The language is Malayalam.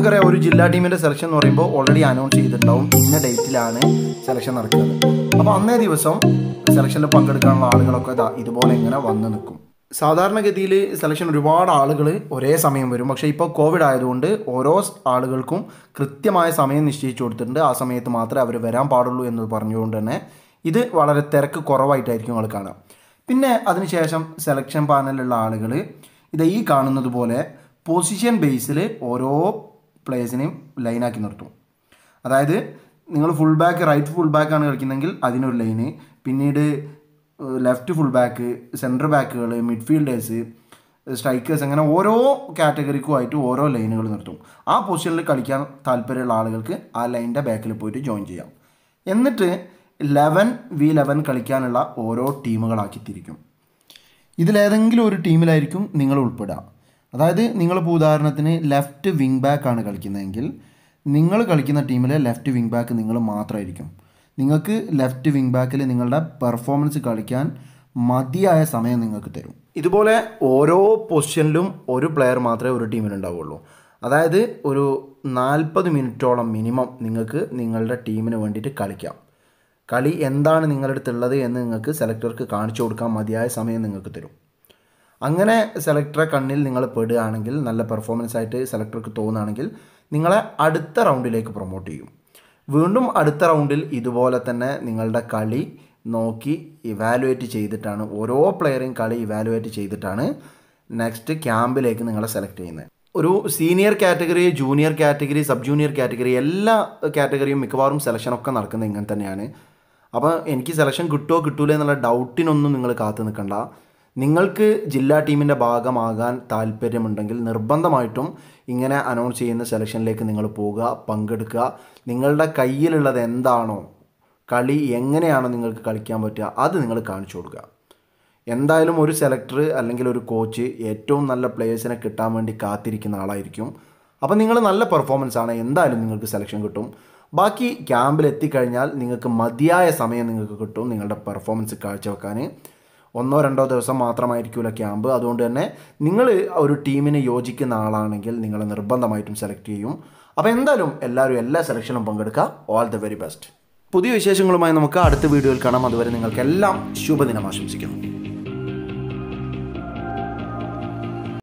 നമുക്കറിയാം ഒരു ജില്ലാ ടീമിൻ്റെ സെലക്ഷൻ എന്ന് പറയുമ്പോൾ ഓൾറെഡി അനൗൺസ് ചെയ്തിട്ടുണ്ടാവും ഇന്ന ഡേറ്റിലാണ് സെലക്ഷൻ നടക്കുന്നത് അപ്പോൾ അന്നേ ദിവസം സെലക്ഷനിൽ പങ്കെടുക്കാനുള്ള ആളുകളൊക്കെ ഇതുപോലെ ഇങ്ങനെ വന്ന് നിൽക്കും സാധാരണഗതിയിൽ സെലക്ഷൻ ഒരുപാട് ആളുകൾ ഒരേ സമയം വരും പക്ഷേ ഇപ്പോൾ കോവിഡ് ആയതുകൊണ്ട് ഓരോ ആളുകൾക്കും കൃത്യമായ സമയം നിശ്ചയിച്ചു കൊടുത്തിട്ടുണ്ട് ആ സമയത്ത് മാത്രമേ അവർ വരാൻ പാടുള്ളൂ എന്ന് പറഞ്ഞുകൊണ്ട് തന്നെ ഇത് വളരെ തിരക്ക് കുറവായിട്ടായിരിക്കും നിങ്ങൾ കാണാം പിന്നെ അതിനുശേഷം സെലക്ഷൻ പാനലിലുള്ള ആളുകൾ ഇത് ഈ കാണുന്നത് പോലെ പൊസിഷൻ ബേസിൽ ഓരോ പ്ലേയേഴ്സിനെയും ലൈനാക്കി നിർത്തും അതായത് നിങ്ങൾ ഫുൾ ബാക്ക് റൈറ്റ് ഫുൾ ബാക്കാണ് കളിക്കുന്നതെങ്കിൽ അതിനൊരു ലൈന് പിന്നീട് ലെഫ്റ്റ് ഫുൾ ബാക്ക് സെൻറ്റർ ബാക്കുകൾ മിഡ്ഫീൽഡേഴ്സ് സ്ട്രൈക്കേഴ്സ് അങ്ങനെ ഓരോ കാറ്റഗറിക്കും ആയിട്ട് ഓരോ ലൈനുകൾ നിർത്തും ആ പൊസിഷനിൽ കളിക്കാൻ താല്പര്യമുള്ള ആളുകൾക്ക് ആ ലൈനിൻ്റെ ബാക്കിൽ പോയിട്ട് ജോയിൻ ചെയ്യാം എന്നിട്ട് ലെവൻ വി ലെവൻ കളിക്കാനുള്ള ഓരോ ടീമുകളാക്കി തിരിക്കും ഇതിലേതെങ്കിലും ഒരു ടീമിലായിരിക്കും നിങ്ങൾ ഉൾപ്പെടുക അതായത് നിങ്ങൾ ഇപ്പോൾ ഉദാഹരണത്തിന് ലെഫ്റ്റ് വിങ് ബാക്ക് ആണ് കളിക്കുന്നതെങ്കിൽ നിങ്ങൾ കളിക്കുന്ന ടീമിലെ ലെഫ്റ്റ് വിങ് ബാക്ക് നിങ്ങൾ മാത്രമായിരിക്കും നിങ്ങൾക്ക് ലെഫ്റ്റ് വിങ് ബാക്കിൽ നിങ്ങളുടെ പെർഫോമൻസ് കളിക്കാൻ മതിയായ സമയം നിങ്ങൾക്ക് തരും ഇതുപോലെ ഓരോ പൊസിഷനിലും ഒരു പ്ലെയർ മാത്രമേ ഒരു ടീമിലുണ്ടാവുള്ളൂ അതായത് ഒരു നാൽപ്പത് മിനിറ്റോളം മിനിമം നിങ്ങൾക്ക് നിങ്ങളുടെ ടീമിന് വേണ്ടിയിട്ട് കളിക്കാം കളി എന്താണ് നിങ്ങളുടെ അടുത്തുള്ളത് എന്ന് നിങ്ങൾക്ക് സെലക്ടർക്ക് കാണിച്ചു കൊടുക്കാൻ മതിയായ സമയം നിങ്ങൾക്ക് തരും അങ്ങനെ സെലക്ടറെ കണ്ണിൽ നിങ്ങൾ പെടുകയാണെങ്കിൽ നല്ല പെർഫോമൻസ് ആയിട്ട് സെലക്ടർക്ക് തോന്നുകയാണെങ്കിൽ നിങ്ങളെ അടുത്ത റൗണ്ടിലേക്ക് പ്രൊമോട്ട് ചെയ്യും വീണ്ടും അടുത്ത റൗണ്ടിൽ ഇതുപോലെ തന്നെ നിങ്ങളുടെ കളി നോക്കി ഇവാലുവേറ്റ് ചെയ്തിട്ടാണ് ഓരോ പ്ലെയറും കളി ഇവാലുവേറ്റ് ചെയ്തിട്ടാണ് നെക്സ്റ്റ് ക്യാമ്പിലേക്ക് നിങ്ങളെ സെലക്ട് ചെയ്യുന്നത് ഒരു senior category junior category sub junior category എല്ലാ കാറ്റഗറിയും മിക്കവാറും സെലക്ഷനൊക്കെ നടക്കുന്നത് ഇങ്ങനെ തന്നെയാണ് അപ്പോൾ എനിക്ക് സെലക്ഷൻ കിട്ടുമോ കിട്ടൂലേ എന്നുള്ള ഡൗട്ടിനൊന്നും നിങ്ങൾ കാത്തു നിൽക്കണ്ട നിങ്ങൾക്ക് ജില്ലാ ടീമിൻ്റെ ഭാഗമാകാൻ താല്പര്യമുണ്ടെങ്കിൽ നിർബന്ധമായിട്ടും ഇങ്ങനെ അനൗൺസ് ചെയ്യുന്ന സെലക്ഷനിലേക്ക് നിങ്ങൾ പോവുക പങ്കെടുക്കുക നിങ്ങളുടെ കയ്യിലുള്ളത് എന്താണോ കളി എങ്ങനെയാണോ നിങ്ങൾക്ക് കളിക്കാൻ പറ്റുക അത് നിങ്ങൾ കാണിച്ചു കൊടുക്കുക എന്തായാലും ഒരു സെലക്ടർ അല്ലെങ്കിൽ ഒരു കോച്ച് ഏറ്റവും നല്ല പ്ലെയേഴ്സിനെ കിട്ടാൻ വേണ്ടി കാത്തിരിക്കുന്ന ആളായിരിക്കും അപ്പോൾ നിങ്ങൾ നല്ല പെർഫോമൻസ് ആണ് എന്തായാലും നിങ്ങൾക്ക് സെലക്ഷൻ കിട്ടും ബാക്കി ക്യാമ്പിൽ എത്തിക്കഴിഞ്ഞാൽ നിങ്ങൾക്ക് മതിയായ സമയം നിങ്ങൾക്ക് കിട്ടും നിങ്ങളുടെ പെർഫോമൻസ് കാഴ്ചവെക്കാൻ ഒന്നോ രണ്ടോ ദിവസം മാത്രമായിരിക്കില്ല ക്യാമ്പ് അതുകൊണ്ട് തന്നെ നിങ്ങൾ ഒരു ടീമിന് യോജിക്കുന്ന ആളാണെങ്കിൽ നിങ്ങൾ നിർബന്ധമായിട്ടും സെലക്ട് ചെയ്യും അപ്പോൾ എന്തായാലും എല്ലാവരും എല്ലാ സെലക്ഷനും പങ്കെടുക്കുക ഓൾ ദ വെരി ബെസ്റ്റ് പുതിയ വിശേഷങ്ങളുമായി നമുക്ക് അടുത്ത വീഡിയോയിൽ കാണാം അതുവരെ നിങ്ങൾക്കെല്ലാം ശുഭദിനം ആശംസിക്കുന്നു